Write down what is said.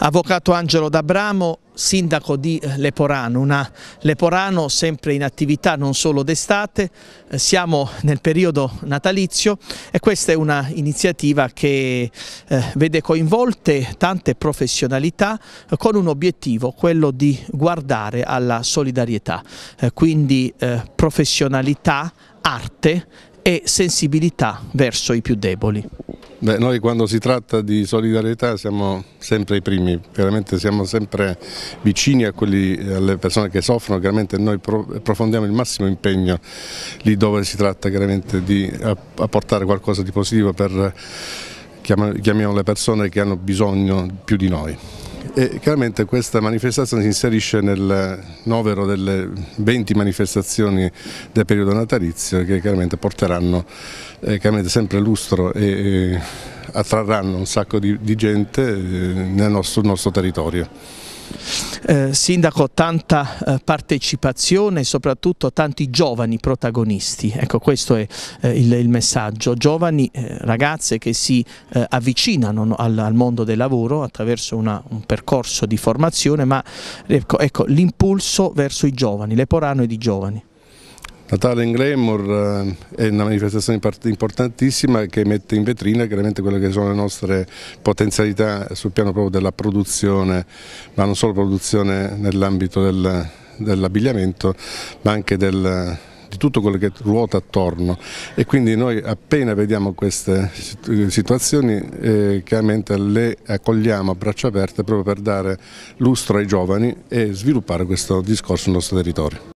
Avvocato Angelo D'Abramo, sindaco di eh, Leporano, una Leporano sempre in attività non solo d'estate, eh, siamo nel periodo natalizio e questa è un'iniziativa che eh, vede coinvolte tante professionalità con un obiettivo, quello di guardare alla solidarietà, quindi professionalità, arte e sensibilità verso i più deboli. Beh, noi quando si tratta di solidarietà siamo sempre i primi, chiaramente siamo sempre vicini quelli, alle persone che soffrono, chiaramente noi approfondiamo il massimo impegno lì dove si tratta chiaramente di apportare qualcosa di positivo per chiamiamo le persone che hanno bisogno più di noi. E chiaramente questa manifestazione si inserisce nel novero delle 20 manifestazioni del periodo natalizio che chiaramente porteranno eh, chiaramente sempre lustro e, e attrarranno un sacco di, di gente eh, nel nostro, nostro territorio. Eh, sindaco, tanta eh, partecipazione e soprattutto tanti giovani protagonisti, ecco questo è eh, il, messaggio, giovani ragazze che si avvicinano al, mondo del lavoro attraverso una, un percorso di formazione, ma ecco, ecco l'impulso verso i giovani, le poranoi di giovani. Natale in Glamour eh, è una manifestazione importantissima che mette in vetrina chiaramente quelle che sono le nostre potenzialità sul piano proprio della produzione, ma non solo produzione nell'ambito del, dell'abbigliamento, ma anche del, di tutto quello che ruota attorno e quindi noi appena vediamo queste situazioni eh, chiaramente le accogliamo a braccia aperte proprio per dare lustro ai giovani e sviluppare questo discorso nel nostro territorio.